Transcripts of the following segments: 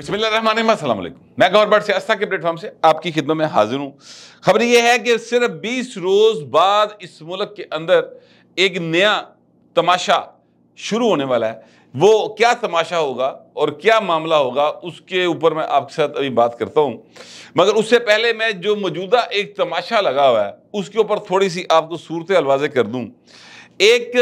बिस्मिल्लाम मैं गवर्नमेंट से आस्था के प्लेटफॉर्म से आपकी खिदमत में हाजिर हूँ खबर यह है कि सिर्फ 20 रोज़ बाद इस मुल्क के अंदर एक नया तमाशा शुरू होने वाला है वो क्या तमाशा होगा और क्या मामला होगा उसके ऊपर मैं आपके साथ अभी बात करता हूँ मगर उससे पहले मैं जो मौजूदा एक तमाशा लगा हुआ है उसके ऊपर थोड़ी सी आपको सूरत अलवाजे कर दूँ एक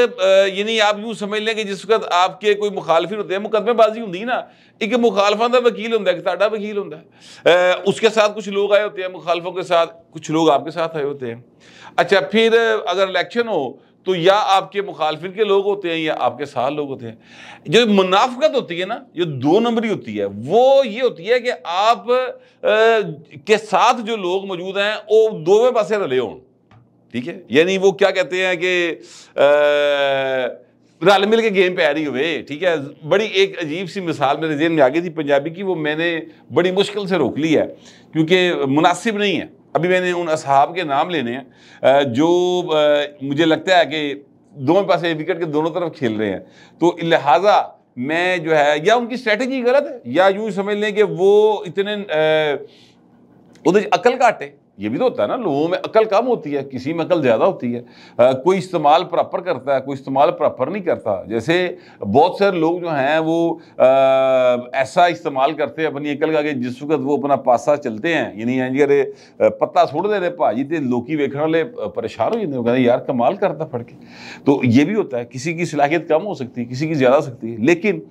यानी आप यूँ समझ लें कि जिस वक्त आपके कोई मुखालफिन होते हैं मुकदमेबाजी होंगी ना एक मुखालफा का वकील होंगे एक साढ़ा वकील होंगे उसके साथ कुछ लोग आए होते हैं मुखालफों के साथ कुछ लोग आपके साथ आए होते हैं अच्छा फिर अगर इलेक्शन हो तो या आपके मुखालफिन के लोग होते हैं या आपके साथ लोग होते हैं जो मुनाफ्त होती है ना जो दो नंबरी होती है वो ये होती है कि आप आ, के साथ जो लोग मौजूद हैं वो दोवें पास रले हों ठीक है यानी वो क्या कहते हैं कि रल मिल के गेम पे आ रही हुए ठीक है बड़ी एक अजीब सी मिसाल मेरे जेन में आ गई थी पंजाबी की वो मैंने बड़ी मुश्किल से रोक ली है क्योंकि मुनासिब नहीं है अभी मैंने उन असहाब के नाम लेने हैं जो मुझे लगता है कि दोनों पास विकेट के दोनों तरफ खेल रहे हैं तो लिहाजा मैं जो है या उनकी स्ट्रेटजी गलत है या यूँ समझ लें कि वो इतने उधर अकल घाटे ये भी तो होता है ना लोगों में अकल कम होती है किसी में अकल ज़्यादा होती है आ, कोई इस्तेमाल प्रॉपर करता है कोई इस्तेमाल प्रॉपर नहीं करता जैसे बहुत सारे लोग जो हैं वो आ, ऐसा इस्तेमाल करते हैं अपनी अकल का कि जिस वक्त वो अपना पासा चलते हैं यानी यानी अरे पत्ता सुट दे रहे भाजी तो लोग वेखने वाले परेशान हो जाते कहते यार कमाल करता फड़ के तो ये भी होता है किसी की सलाहियत कम हो सकती है किसी की ज़्यादा सकती है लेकिन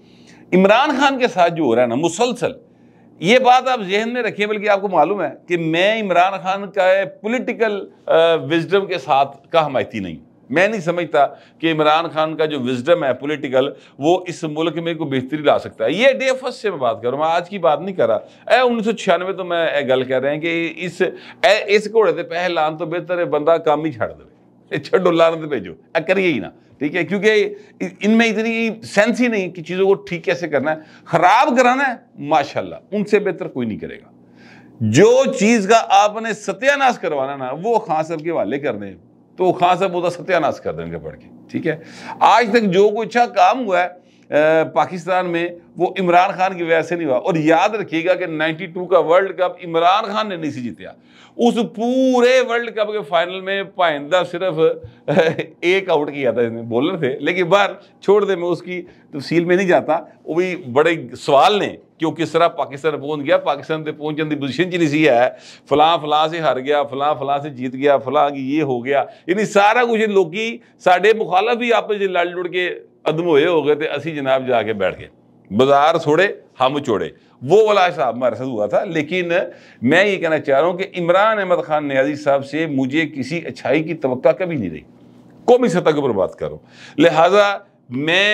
इमरान खान के साथ जो हो रहा है ना मुसलसल ये बात आप जहन में रखिए बल्कि आपको मालूम है कि मैं इमरान खान का पॉलिटिकल विजडम के साथ का हमायती नहीं मैं नहीं समझता कि इमरान खान का जो विजडम है पॉलिटिकल वो इस मुल्क में को बेहतरी ला सकता है ये डे फर्स्ट से मैं बात कर रहा हूँ मैं आज की बात नहीं कर रहा ए उन्नीस सौ छियानवे तो मैं गल कह रहे हैं कि इस ए, इस घोड़े से पहले लान तो बेहतर है बंदा काम ही छड़ दे छो लाने भेजो ऐ करिए ही ना ठीक है क्योंकि इनमें इतनी सेंस ही नहीं कि चीज़ों को ठीक कैसे करना है ख़राब कराना है माशाल्लाह उनसे बेहतर कोई नहीं करेगा जो चीज़ का आपने सत्यानाश करवाना ना वो खां साहब के हवाले कर दें तो खां साहब उसका तो सत्यानाश कर देंगे पढ़ के ठीक है आज तक जो कोई अच्छा काम हुआ है पाकिस्तान में वो इमरान खान की वजह से नहीं हुआ और याद रखिएगा कि 92 का वर्ल्ड कप इमरान खान ने नहीं सी जीता उस पूरे वर्ल्ड कप के फाइनल में पाइंदा सिर्फ एक आउट किया था इसने बॉलर थे लेकिन बाहर छोड़ दे मैं उसकी तफसील में नहीं जाता वो भी बड़े सवाल ने ਕਿ ਉਹ ਕਿਸ ਤਰ੍ਹਾਂ ਪਾਕਿਸਤਾਨ ਪਹੁੰਚ ਗਿਆ ਪਾਕਿਸਤਾਨ ਤੇ ਪਹੁੰਚਣ ਦੀ ਪੋਜੀਸ਼ਨ 'ਚ सी है ਹੈ ਫਲਾਂ से हार गया फलां ਫਲਾਂ से जीत गया ਗਿਆ ये हो गया यानी सारा कुछ लोग साढ़े मुखालफ ਸਾਡੇ ਮੁਖਾਲਫ लड़ लुड़ के अदम होए हो गए थे असी जनाब जाके बैठ गए बाजार छोड़े हम छोड़े वो वाला हिसाब हमारे साथ हुआ था लेकिन मैं ये कहना चाह रहा हूँ कि इमरान अहमद खान न्याजी साहब से मुझे किसी अच्छाई की तो कभी नहीं रही कौमी सतह के ऊपर बात करो लिहाजा मैं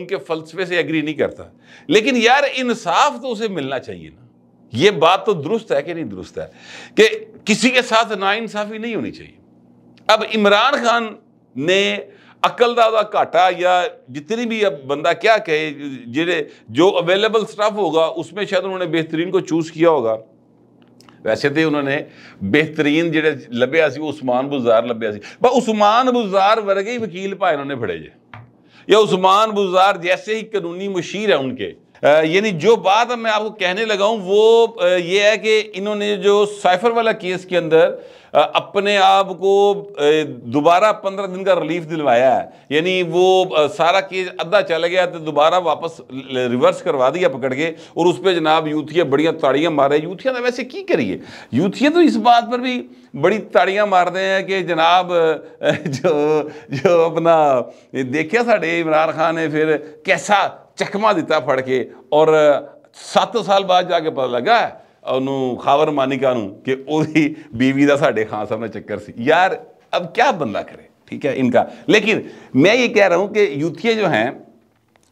उनके फलसफे से एग्री नहीं करता लेकिन यार इंसाफ तो उसे मिलना चाहिए ना ये बात तो दुरुस्त है कि नहीं दुरुस्त है कि किसी के साथ नाइंसाफ़ी नहीं होनी चाहिए अब इमरान खान ने अकल का घाटा या जितनी भी अब बंदा क्या कहे जे जो अवेलेबल स्टाफ होगा उसमें शायद उन्होंने बेहतरीन को चूज किया होगा वैसे तो उन्होंने बेहतरीन जो लभ्या उस्मान बुजार लभ्या पर उस्मान बुजार वर्गे ही वकील भाई उन्होंने फड़े जे या उस्मान बुजार जैसे ही कानूनी मशीर है उनके यानी जो बात अब मैं आपको कहने लगा हूँ वो ये है कि इन्होंने जो साइफर वाला केस के अंदर अपने आप को दोबारा पंद्रह दिन का रिलीफ दिलवाया है यानी वो सारा केस अद्धा चला गया तो दोबारा वापस रिवर्स करवा दिया पकड़ के और उस पर जनाब यूथिया बढ़िया ताड़ियाँ मारे यूथिया ने तो वैसे की करिए यूथिया तो इस बात पर भी बड़ी ताड़ियाँ मारते हैं कि जनाब जो जो अपना देखे साढ़े इमरान खान ने फिर कैसा चकमा दिता फड़ के और 7 साल बाद जाके पता लगा खावर मानिका ਖਾਵਰ कि बीवी का साढ़े खान साहब ने चक्कर से यार अब क्या बंदा करे ठीक है इनका लेकिन मैं ये कह रहा हूँ कि यूथिए जो हैं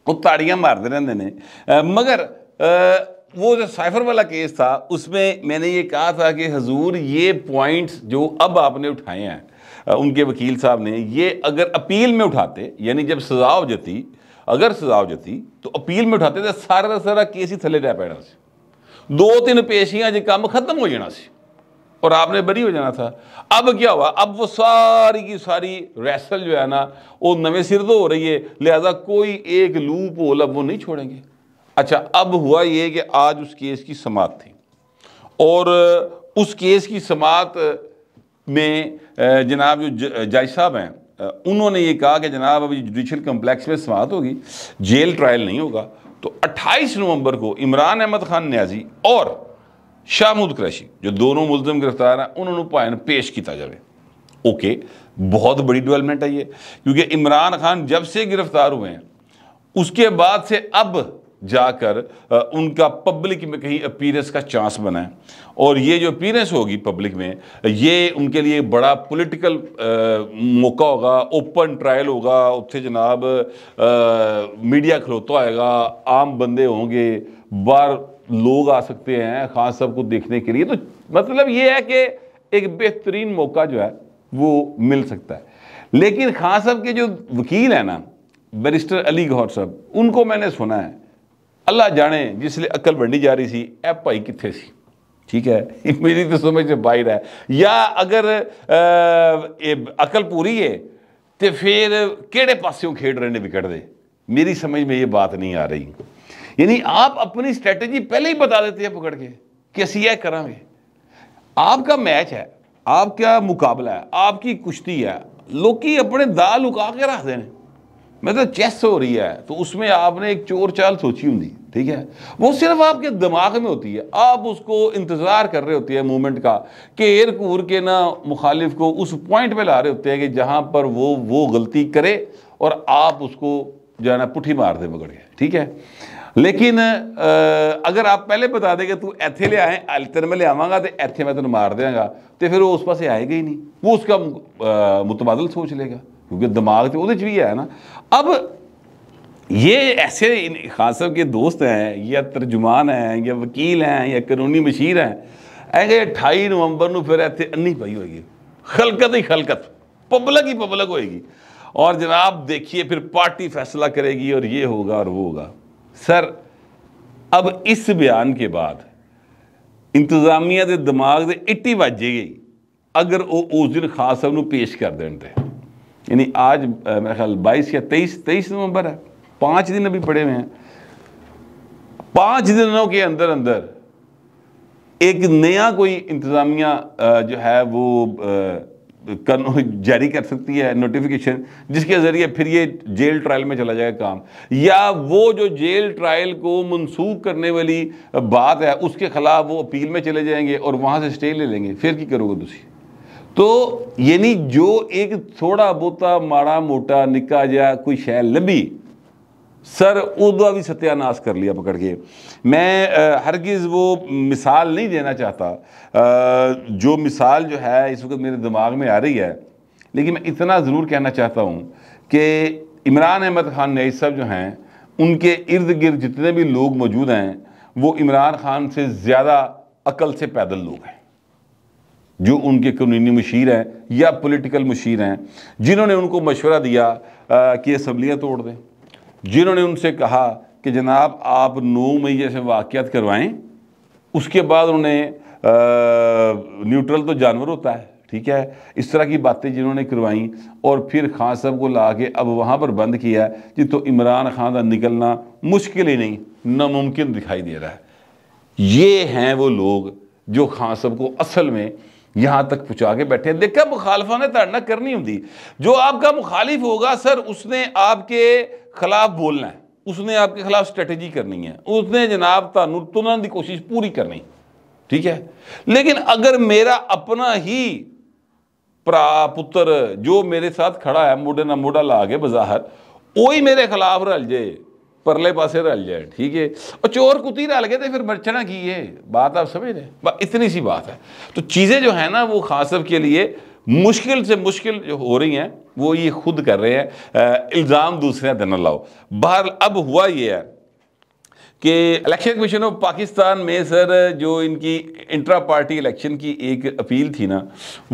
वो ताड़ियाँ मारते रहते हैं मगर आ, वो जो साइफर वाला केस था उसमें मैंने ये कहा था कि हजूर ये पॉइंट्स जो अब आपने उठाए हैं उनके वकील साहब ने ये अगर अपील में उठाते यानी जब सजा हो जाती अगर सजाव जती तो अपील में उठाते थे सारा का सारा केस ही थले रह पैना से दो तीन पेशियां जो काम खत्म हो जाना से और आपने बरी हो जाना था अब क्या हुआ अब वो सारी की सारी रैसल जो है ना वो नवे सिर तो हो रही है लिहाजा कोई एक लूप होल अब वो नहीं छोड़ेंगे अच्छा अब हुआ ये कि आज उस केस की समात थी और उस केस की समात में जनाब जो जज साहब हैं उन्होंने ये कहा कि जनाब अभी जुडिशल कम्प्लेक्स में समाप्त होगी जेल ट्रायल नहीं होगा तो 28 नवंबर को इमरान अहमद खान न्याजी और शाहमूद क्रैशी जो दोनों मुलजम गिरफ्तार हैं उन्होंने पायन पेश किया जाए ओके बहुत बड़ी डेवलपमेंट है ये क्योंकि इमरान खान जब से गिरफ्तार हुए हैं उसके बाद से अब जाकर उनका पब्लिक में कहीं अपीरेंस का चांस बनाए और ये जो अपीरेंस होगी पब्लिक में ये उनके लिए बड़ा पॉलिटिकल मौका होगा ओपन ट्रायल होगा उससे जनाब मीडिया खलोता आएगा आम बंदे होंगे बाहर लोग आ सकते हैं खास साहब को देखने के लिए तो मतलब ये है कि एक बेहतरीन मौका जो है वो मिल सकता है लेकिन खान साहब के जो वकील हैं ना बैरिस्टर अली गौर साहब उनको मैंने सुना है अल्लाह जाने जिसल अकल ਅਕਲ जा रही थी ए भाई कितने से ठीक है मेरी तो समझ से बाहर है या अगर अकल पूरी है तो फिर किड़े पास्यों खेड रहे ने विकट दे मेरी समझ में ये बात नहीं आ रही यानी आप अपनी स्ट्रैटेजी पहले ही बता देते हैं पकड़ के कि असी यह करा आपका मैच है आपका मुकाबला है आपकी कुश्ती है लोग अपने दाल उगा के रख देने मतलब चेस हो रही है तो उसमें आपने एक चोर चाल सोची होंगी ठीक है वो सिर्फ आपके दिमाग में होती है आप उसको इंतज़ार कर रहे होते हैं मूवमेंट का कि एर कूर के ना मुखालिफ को उस पॉइंट पे ला रहे होते हैं कि जहाँ पर वो वो गलती करे और आप उसको जो है ना पुठी मार दे बगड़े ठीक है लेकिन अगर आप पहले बता देंगे तू एथे ले आए तेरे में ले आवागा तो एथे मैं तेन मार देंगा तो फिर वो उस पास आएगा ही नहीं वो उसका मुतबादल सोच लेगा क्योंकि दिमाग तो वो भी है ना अब ये ऐसे खान साहब के दोस्त हैं या तर्जुमान हैं या वकील हैं या कानूनी मशीर हैं ऐसे अठाई नवंबर को फिर इतने अन्नी पाई होगी खलकत ही खलकत पब्लिक ही पब्लिक होएगी और जनाब देखिए फिर पार्टी फैसला करेगी और ये होगा और वो होगा सर अब इस बयान के बाद इंतजामिया के दिमाग से इट्टी बज गई अगर वो उस दिन खास साहब पेश कर देते यानी आज मेरा ख्याल बाईस या तेईस तेईस नवंबर है पांच दिन अभी पड़े हुए हैं पांच दिनों के अंदर अंदर एक नया कोई इंतज़ामिया जो है वो जारी कर सकती है नोटिफिकेशन जिसके ज़रिए फिर ये जेल ट्रायल में चला जाएगा काम या वो जो जेल ट्रायल को मनसूख करने वाली बात है उसके ख़िलाफ़ वो अपील में चले जाएंगे और वहां से स्टे ले लेंगे फिर की करोगे दूसरी तो यानी जो एक थोड़ा बहुत माड़ा मोटा निका जहा कोई शह लंबी सर उदा भी सत्यानाश कर लिया पकड़ के मैं हरगिज़ वो मिसाल नहीं देना चाहता जो मिसाल जो है इस वक्त मेरे दिमाग में आ रही है लेकिन मैं इतना ज़रूर कहना चाहता हूँ कि इमरान अहमद ख़ान नई साहब जो हैं उनके इर्द गिर्द जितने भी लोग मौजूद हैं वो इमरान ख़ान से ज़्यादा अकल से पैदल लोग हैं जो उनके कानूनी मशीर हैं या पॉलिटिकल मशीर हैं जिन्होंने उनको मशवरा दिया कि असम्बलियाँ तोड़ दें जिन्होंने उनसे कहा कि जनाब आप नौ मई जैसे वाक़ करवाएं उसके बाद उन्हें न्यूट्रल तो जानवर होता है ठीक है इस तरह की बातें जिन्होंने करवाई और फिर खान साहब को ला के अब वहाँ पर बंद किया जी तो इमरान खान का निकलना मुश्किल ही नहीं नामुमकिन दिखाई दे रहा है ये हैं वो लोग जो खान साहब को असल में यहां तक पहुंचा के बैठे देखा मुखालफा ने धड़ना करनी होंगी जो आपका मुखालिफ होगा सर उसने आपके खिलाफ बोलना है उसने आपके खिलाफ स्ट्रेटेजी करनी है उसने जनाब तू तुरंत की कोशिश पूरी करनी ठीक है लेकिन अगर मेरा अपना ही ਭਰਾ पुत्र जो मेरे साथ खड़ा है मोड़े ਨਾਲ मोड़ा ला के ਬਜ਼ਾਹਰ वही मेरे खिलाफ रल ਜੇ परले ਪਾਸੇ रल जाए ठीक है और चोर कुत्ती रल गए तो फिर मरचना की है बात आप समझ रहे इतनी सी बात है तो चीज़ें जो है ना वो खास के लिए मुश्किल से मुश्किल जो हो रही हैं वो ये खुद कर रहे हैं इल्ज़ाम दूसरे दिन लाओ बहर अब हुआ ये है कि इलेक्शन कमीशन ऑफ पाकिस्तान में सर जो इनकी इंट्रा पार्टी इलेक्शन की एक अपील थी ना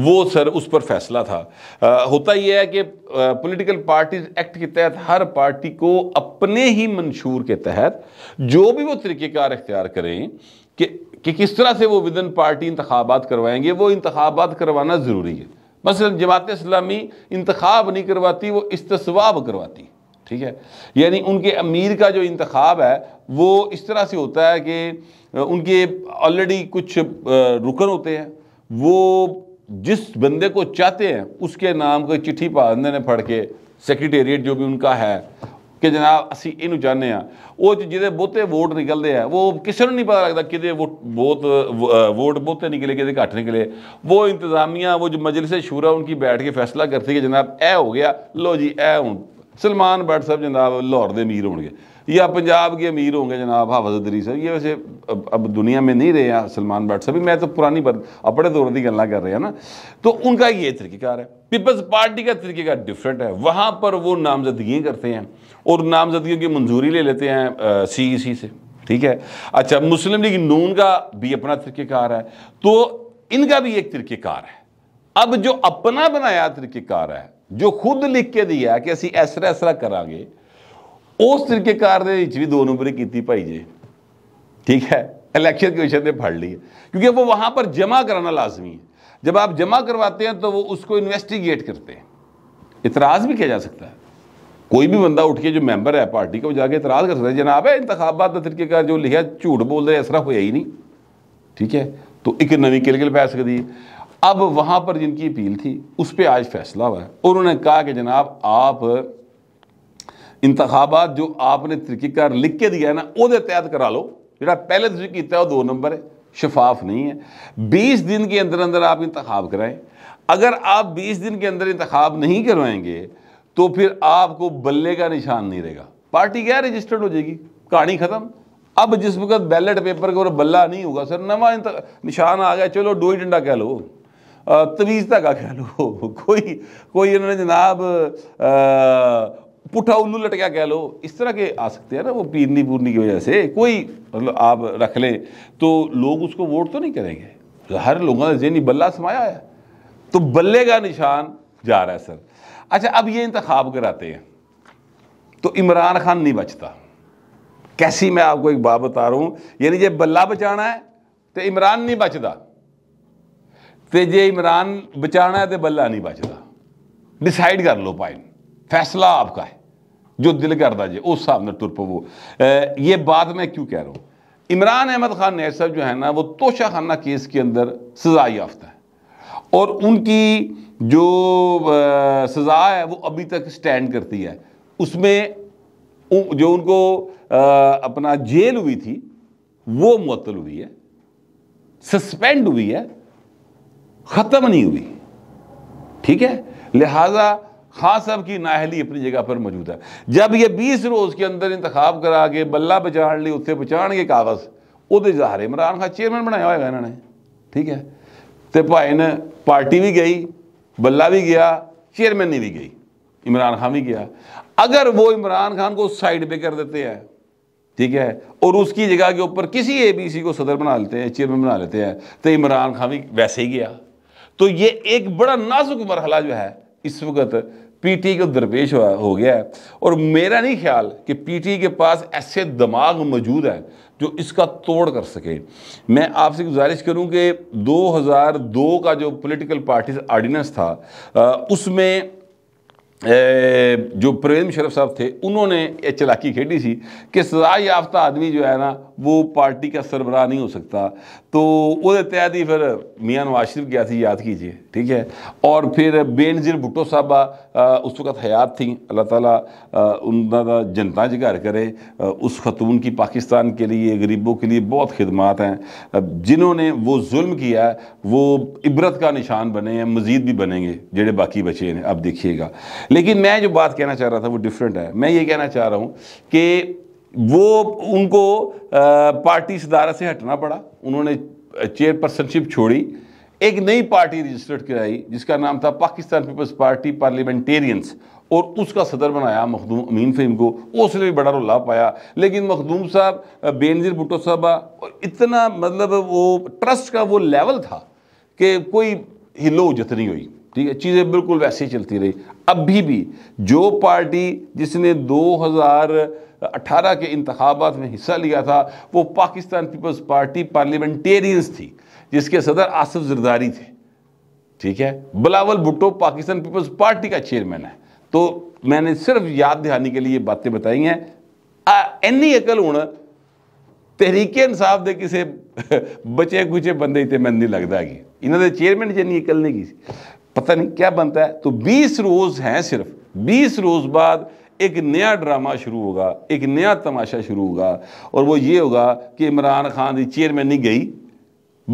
वो सर उस पर फैसला था आ, होता यह है कि पॉलिटिकल पार्टीज एक्ट के तहत हर पार्टी को अपने ही मंशूर के तहत जो भी वो तरीक़ेकार अख्तियार करें कि, कि किस तरह से वो विदन पार्टी इंतबात करवाएंगे वो इंतबात करवाना ज़रूरी है मसलन जमात इस्लामी इंतखब नहीं करवाती वो इसतवाब करवाती ठीक है यानी उनके अमीर का जो इंतखब है वो इस तरह से होता है कि उनके ऑलरेडी कुछ रुकन होते हैं वो जिस बंदे को चाहते हैं उसके नाम को चिट्ठी पा देने पढ़ के सेक्रटेरिएट जो भी उनका है कि जनाब असी इनू चाहते हैं वो जिसे बहुते वोट निकलते हैं वो किसी नहीं पता लगता कि बहुत वोट बहुते निकले कि घट निकले वो इंतजामिया वो जो मजलिस शूरा उनकी बैठ के फैसला करती है कि जनाब ए हो गया लो जी ए हूँ सलमान भट्ट साहब जनाब लाहौर के अमीर होंगे या पंजाब के अमीर होंगे जनाब हाफज अदरी साहब ये वैसे अब, अब दुनिया में नहीं रहे हैं सलमान भट्ट साहब मैं तो पुरानी पर अपने दौर की गल कर रहे हैं ना तो उनका ये तरीक़ेकार है पीपल्स पार्टी का तरीक़ेकार डिफरेंट है वहाँ पर वो नामजदगियाँ करते हैं और नामजदगियों की मंजूरी ले लेते हैं सी ई सी से ठीक है अच्छा मुस्लिम लीग नून का भी अपना तरीक़ेकार है तो इनका भी एक तरीक़ेकार है अब जो अपना बनाया तरीक़ेकार है जो खुद लिख के दिया कि ਅਸੀਂ इस तरह इस तरह करा उस ਤਰੀਕੇਕਾਰ ਦੇ ਵਿੱਚ ਵੀ ਦੋ ਨੰਬਰੀ ਕੀਤੀ ठीक है इलेक्शन कमीशन ने फड़ ली क्योंकि वो वहाँ पर जमा कराना लाजमी है जब आप जमा करवाते हैं तो वो उसको इन्वेस्टिगेट करते हैं इतराज़ भी किया जा सकता है कोई भी बंदा उठ के जो मेंबर है पार्टी का वो जाके इतराज़ कर सकता है जनाब है इंतबात तरीके का जो लिखा झूठ बोल रहे ऐसा होया ही नहीं ठीक है तो एक नवी लिए पै सकती है अब वहाँ पर जिनकी अपील थी उस पर आज फैसला हुआ है और उन्होंने कहा कि जनाब आप इंतबात जो आपने तरीक़ेकार लिख के दिया है ना वो तहत करा लो जो पहले तुझे किया दो नंबर है शफाफ नहीं है बीस दिन के अंदर अंदर आप इंतखब कराएं अगर आप बीस दिन के अंदर इंतखब नहीं करवाएंगे तो फिर आपको बल्ले का निशान नहीं रहेगा पार्टी क्या रजिस्टर्ड हो जाएगी कहानी ख़त्म अब जिस वक्त बैलेट पेपर के और बल्ला नहीं होगा सर नवा निशान आ गया चलो डोई डंडा कह लो तमीज़ता का कह लो कोई कोई इन्होंने जनाब पुठा उल्लू लटका कह लो इस तरह के आ सकते हैं ना वो पीरनी पूरनी की वजह से कोई मतलब आप रख लें तो लोग उसको वोट तो नहीं करेंगे तो हर लोगों ने जेनी बल्ला समाया है तो बल्ले का निशान जा रहा है सर अच्छा अब ये इंतखब कराते हैं तो इमरान खान नहीं बचता कैसी मैं आपको एक बात बता रहा हूँ यानी जब बल्ला बचाना है तो इमरान नहीं बचता जे इमरान ਇਮਰਾਨ है तो बल्ला नहीं बचता डिसाइड कर लो पाइन फैसला आपका है जो दिल करता जी उस हिसाब से तुर पवो ये बात मैं क्यों कह रहा हूँ इमरान अहमद खान नैर साहब जो है ना वो तोशा खाना केस के अंदर सजा याफ्ता है और उनकी जो आ, सज़ा है वो अभी तक स्टैंड करती है उसमें जो उनको आ, अपना जेल हुई थी वो मुअल हुई है सस्पेंड हुई है ख़त्म नहीं हुई ठीक है लिहाजा खां साहब की नाहली अपनी जगह पर मौजूद है जब ये बीस रोज़ के अंदर इंतखब करा के बल्ला बचाने ली उसे पछाड़ के कागज़ ਉਹਦੇ इमरान खान चेयरमैन बनाया होगा इन्होंने ठीक है तो भाई ਤੇ पार्टी भी गई ਵੀ भी गया ਵੀ चेयरमैन नहीं भी गई इमरान खान भी गया अगर वो इमरान खान को साइड पे कर देते हैं ठीक है और उसकी जगह के ऊपर किसी एबीसी को सदर बना लेते हैं चेयरमैन बना लेते हैं तो इमरान खान भी वैसे ही गया तो ये एक बड़ा नाजुक मरहला जो है इस वक्त पीटी को दरपेश हो गया है और मेरा नहीं ख्याल कि पीटी के पास ऐसे दिमाग मौजूद हैं जो इसका तोड़ कर सके मैं आपसे गुजारिश करूं कि 2002 का जो पॉलिटिकल पार्टीज आर्डिनेंस था उसमें जो प्रेम शरफ साहब थे उन्होंने ये चलाकी खेली थी कि सजा याफ्ता आदमी जो है ना वो पार्टी का सरबराह नहीं हो सकता तो वो तहत ही फिर मियाँ नवाज शरीफ गया थी याद कीजिए ठीक है और फिर बेनजीर भुट्टो साहबा उस वक्त हयात थी अल्लाह ताला उनका जनता जगार करे उस खतून की पाकिस्तान के लिए गरीबों के लिए बहुत खदमात हैं जिन्होंने वो जुल्म किया है वो इबरत का निशान बने हैं मज़ीद भी बनेंगे जेड़े बाकी बचे हैं अब देखिएगा लेकिन मैं जो बात कहना चाह रहा था वो डिफरेंट है मैं ये कहना चाह रहा हूँ कि वो उनको पार्टी सदारा से हटना पड़ा उन्होंने चेयरपर्सनशिप छोड़ी एक नई पार्टी रजिस्टर्ड कराई जिसका नाम था पाकिस्तान पीपल्स पार्टी पार्लियामेंटेरियंस और उसका सदर बनाया मखदूम अमीन फहीम को उसने भी बड़ा रोला पाया लेकिन मखदूम साहब बेनजीर भुट्टो साहब इतना मतलब वो ट्रस्ट का वो लेवल था कि कोई हिलो उजत नहीं हुई ठीक है चीज़ें बिल्कुल वैसे ही चलती रही अभी भी जो पार्टी जिसने 2018 के इंतबात में हिस्सा लिया था वो पाकिस्तान पीपल्स पार्टी पार्लियामेंटेरियंस थी जिसके सदर आसफ जरदारी थे ठीक है बिलावल भुट्टो पाकिस्तान पीपल्स पार्टी का चेयरमैन है तो मैंने सिर्फ याद दिहानी के लिए बातें बताई हैं इन्नी अकल हूँ तहरीके इंसाफ ਦੇ किसी बचे ਕੁਚੇ बंदे ਤੇ ਮੈਨੂੰ ਨਹੀਂ ਲੱਗਦਾ ਕਿ ਇਹਨਾਂ ਦੇ ਚੇਅਰਮੈਨ अकल नहीं की पता नहीं क्या बनता है तो 20 रोज़ हैं सिर्फ 20 रोज़ बाद एक नया ड्रामा शुरू होगा एक नया तमाशा शुरू होगा और वो ये होगा कि इमरान खान की चेयरमैन नहीं गई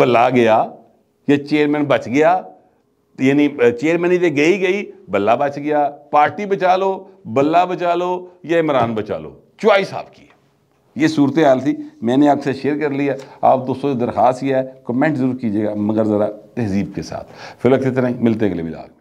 बल्ला गया या चेयरमैन बच गया यानी चेयरमैन तो गई गई बल्ला बच गया पार्टी बचा लो बल्ला बचा लो या इमरान बचा लो चॉइस आपकी ये सूरत हाल थी मैंने आपसे शेयर कर लिया आप दोस्तों से दरख्वास्त किया है कमेंट ज़रूर कीजिएगा मगर ज़रा तहजीब के साथ फिर लगते ही मिलते अगले मिलाग